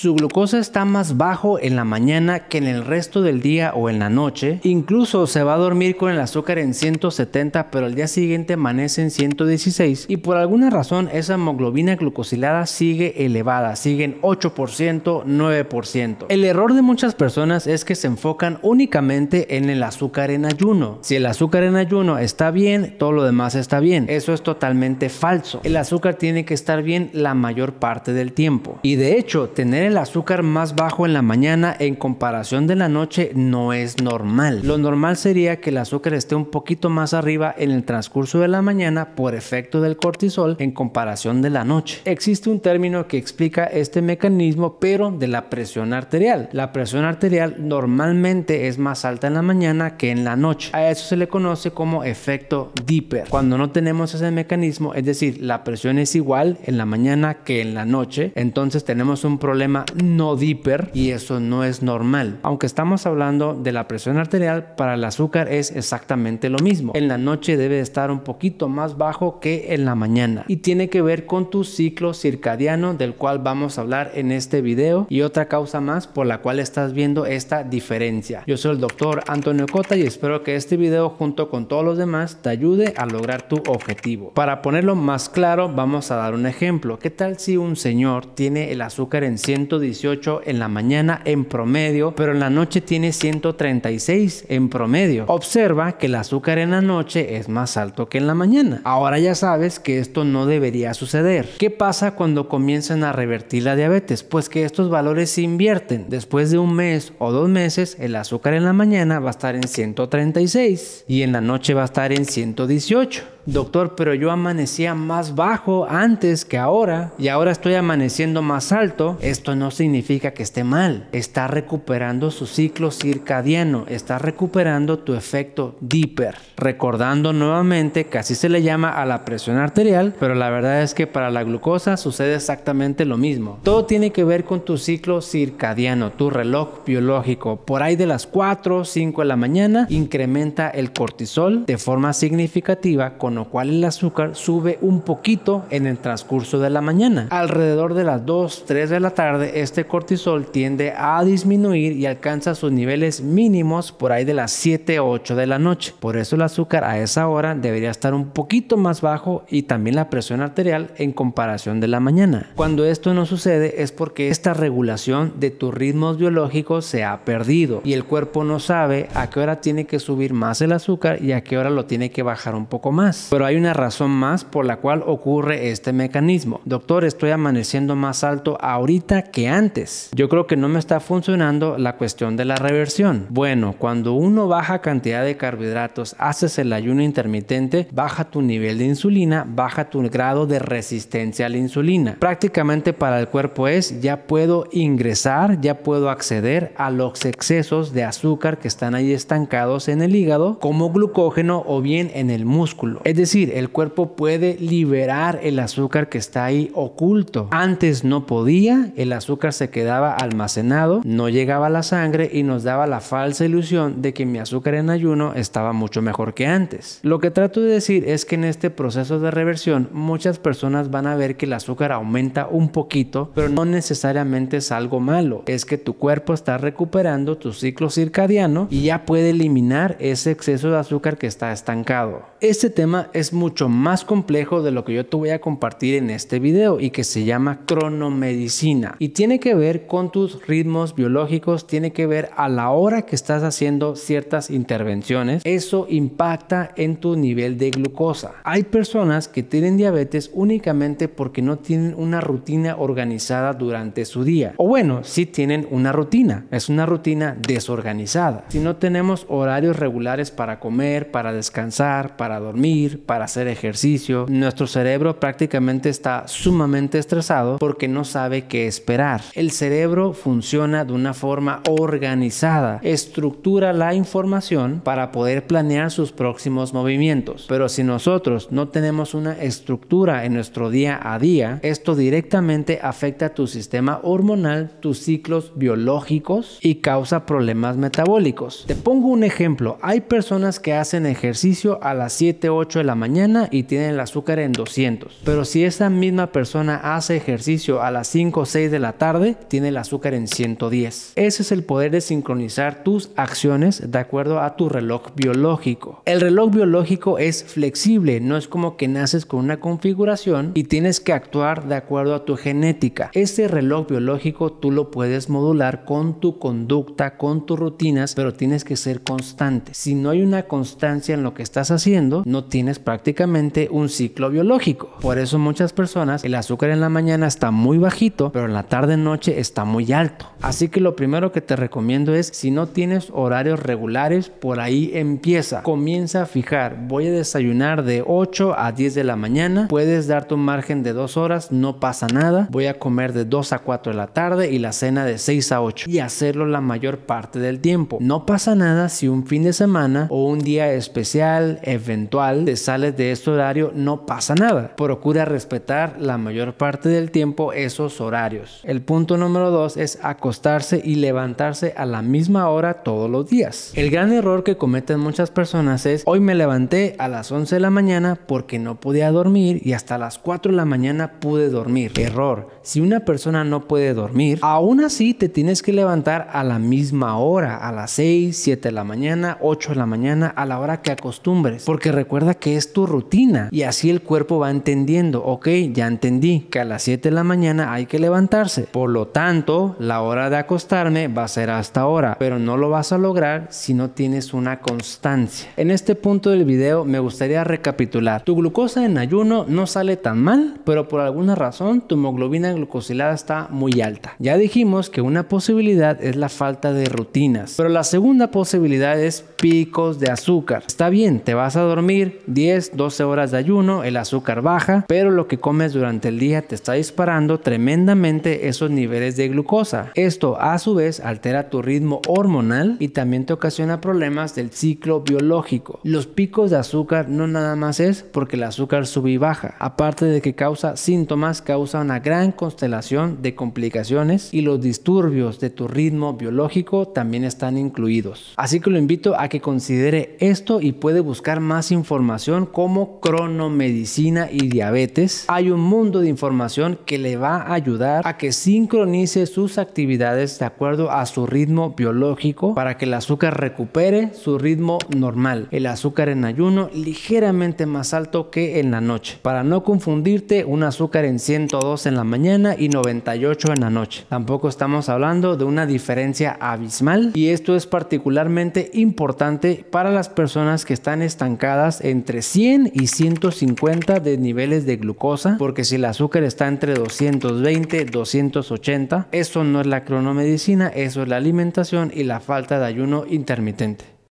Su glucosa está más bajo en la mañana que en el resto del día o en la noche. Incluso se va a dormir con el azúcar en 170, pero al día siguiente amanece en 116 y por alguna razón esa hemoglobina glucosilada sigue elevada, sigue en 8%, 9%. El error de muchas personas es que se enfocan únicamente en el azúcar en ayuno. Si el azúcar en ayuno está bien, todo lo demás está bien. Eso es totalmente falso. El azúcar tiene que estar bien la mayor parte del tiempo. Y de hecho, tener el azúcar más bajo en la mañana en comparación de la noche no es normal. Lo normal sería que el azúcar esté un poquito más arriba en el transcurso de la mañana por efecto del cortisol en comparación de la noche. Existe un término que explica este mecanismo pero de la presión arterial. La presión arterial normalmente es más alta en la mañana que en la noche. A eso se le conoce como efecto Dipper. Cuando no tenemos ese mecanismo, es decir, la presión es igual en la mañana que en la noche, entonces tenemos un problema no diper y eso no es normal. Aunque estamos hablando de la presión arterial, para el azúcar es exactamente lo mismo. En la noche debe estar un poquito más bajo que en la mañana y tiene que ver con tu ciclo circadiano del cual vamos a hablar en este video y otra causa más por la cual estás viendo esta diferencia. Yo soy el doctor Antonio Cota y espero que este video junto con todos los demás te ayude a lograr tu objetivo. Para ponerlo más claro vamos a dar un ejemplo. ¿Qué tal si un señor tiene el azúcar en 100 118 en la mañana en promedio, pero en la noche tiene 136 en promedio. Observa que el azúcar en la noche es más alto que en la mañana. Ahora ya sabes que esto no debería suceder. ¿Qué pasa cuando comienzan a revertir la diabetes? Pues que estos valores se invierten. Después de un mes o dos meses, el azúcar en la mañana va a estar en 136 y en la noche va a estar en 118 doctor, pero yo amanecía más bajo antes que ahora y ahora estoy amaneciendo más alto, esto no significa que esté mal. Está recuperando su ciclo circadiano, está recuperando tu efecto deeper Recordando nuevamente que así se le llama a la presión arterial, pero la verdad es que para la glucosa sucede exactamente lo mismo. Todo tiene que ver con tu ciclo circadiano, tu reloj biológico. Por ahí de las 4 o 5 de la mañana incrementa el cortisol de forma significativa con con lo cual el azúcar sube un poquito en el transcurso de la mañana. Alrededor de las 2, 3 de la tarde, este cortisol tiende a disminuir y alcanza sus niveles mínimos por ahí de las 7 o 8 de la noche. Por eso el azúcar a esa hora debería estar un poquito más bajo y también la presión arterial en comparación de la mañana. Cuando esto no sucede es porque esta regulación de tus ritmos biológicos se ha perdido y el cuerpo no sabe a qué hora tiene que subir más el azúcar y a qué hora lo tiene que bajar un poco más pero hay una razón más por la cual ocurre este mecanismo. Doctor, estoy amaneciendo más alto ahorita que antes. Yo creo que no me está funcionando la cuestión de la reversión. Bueno, cuando uno baja cantidad de carbohidratos, haces el ayuno intermitente, baja tu nivel de insulina, baja tu grado de resistencia a la insulina. Prácticamente para el cuerpo es ya puedo ingresar, ya puedo acceder a los excesos de azúcar que están ahí estancados en el hígado como glucógeno o bien en el músculo. Es decir, el cuerpo puede liberar el azúcar que está ahí oculto. Antes no podía, el azúcar se quedaba almacenado, no llegaba a la sangre y nos daba la falsa ilusión de que mi azúcar en ayuno estaba mucho mejor que antes. Lo que trato de decir es que en este proceso de reversión muchas personas van a ver que el azúcar aumenta un poquito, pero no necesariamente es algo malo. Es que tu cuerpo está recuperando tu ciclo circadiano y ya puede eliminar ese exceso de azúcar que está estancado. Este tema es mucho más complejo de lo que yo te voy a compartir en este video y que se llama cronomedicina y tiene que ver con tus ritmos biológicos, tiene que ver a la hora que estás haciendo ciertas intervenciones, eso impacta en tu nivel de glucosa. Hay personas que tienen diabetes únicamente porque no tienen una rutina organizada durante su día. O bueno, si tienen una rutina, es una rutina desorganizada. Si no tenemos horarios regulares para comer, para descansar, para dormir, para hacer ejercicio. Nuestro cerebro prácticamente está sumamente estresado porque no sabe qué esperar. El cerebro funciona de una forma organizada, estructura la información para poder planear sus próximos movimientos. Pero si nosotros no tenemos una estructura en nuestro día a día, esto directamente afecta tu sistema hormonal, tus ciclos biológicos y causa problemas metabólicos. Te pongo un ejemplo. Hay personas que hacen ejercicio a las 7, 8 de la mañana y tiene el azúcar en 200. Pero si esa misma persona hace ejercicio a las 5 o 6 de la tarde, tiene el azúcar en 110. Ese es el poder de sincronizar tus acciones de acuerdo a tu reloj biológico. El reloj biológico es flexible, no es como que naces con una configuración y tienes que actuar de acuerdo a tu genética. Este reloj biológico tú lo puedes modular con tu conducta, con tus rutinas, pero tienes que ser constante. Si no hay una constancia en lo que estás haciendo, no tienes prácticamente un ciclo biológico. Por eso muchas personas el azúcar en la mañana está muy bajito, pero en la tarde noche está muy alto. Así que lo primero que te recomiendo es si no tienes horarios regulares, por ahí empieza, comienza a fijar, voy a desayunar de 8 a 10 de la mañana, puedes darte un margen de 2 horas, no pasa nada, voy a comer de 2 a 4 de la tarde y la cena de 6 a 8 y hacerlo la mayor parte del tiempo. No pasa nada si un fin de semana o un día especial, eventual, de sales de este horario no pasa nada. Procura respetar la mayor parte del tiempo esos horarios. El punto número dos es acostarse y levantarse a la misma hora todos los días. El gran error que cometen muchas personas es hoy me levanté a las 11 de la mañana porque no podía dormir y hasta las 4 de la mañana pude dormir. Error. Si una persona no puede dormir, aún así te tienes que levantar a la misma hora, a las 6, 7 de la mañana, 8 de la mañana, a la hora que acostumbres. Porque recuerda que es tu rutina y así el cuerpo va entendiendo, ok, ya entendí que a las 7 de la mañana hay que levantarse, por lo tanto la hora de acostarme va a ser hasta ahora, pero no lo vas a lograr si no tienes una constancia. En este punto del video me gustaría recapitular, tu glucosa en ayuno no sale tan mal, pero por alguna razón tu hemoglobina glucosilada está muy alta. Ya dijimos que una posibilidad es la falta de rutinas, pero la segunda posibilidad es picos de azúcar. Está bien, te vas a dormir, 10, 12 horas de ayuno, el azúcar baja, pero lo que comes durante el día te está disparando tremendamente esos niveles de glucosa. Esto a su vez altera tu ritmo hormonal y también te ocasiona problemas del ciclo biológico. Los picos de azúcar no nada más es porque el azúcar sube y baja, aparte de que causa síntomas, causa una gran constelación de complicaciones y los disturbios de tu ritmo biológico también están incluidos. Así que lo invito a que considere esto y puede buscar más información como cronomedicina y diabetes, hay un mundo de información que le va a ayudar a que sincronice sus actividades de acuerdo a su ritmo biológico para que el azúcar recupere su ritmo normal. El azúcar en ayuno ligeramente más alto que en la noche. Para no confundirte, un azúcar en 102 en la mañana y 98 en la noche. Tampoco estamos hablando de una diferencia abismal y esto es particularmente importante para las personas que están estancadas entre entre 100 y 150 de niveles de glucosa, porque si el azúcar está entre 220, 280, eso no es la cronomedicina, eso es la alimentación y la falta de ayuno intermitente.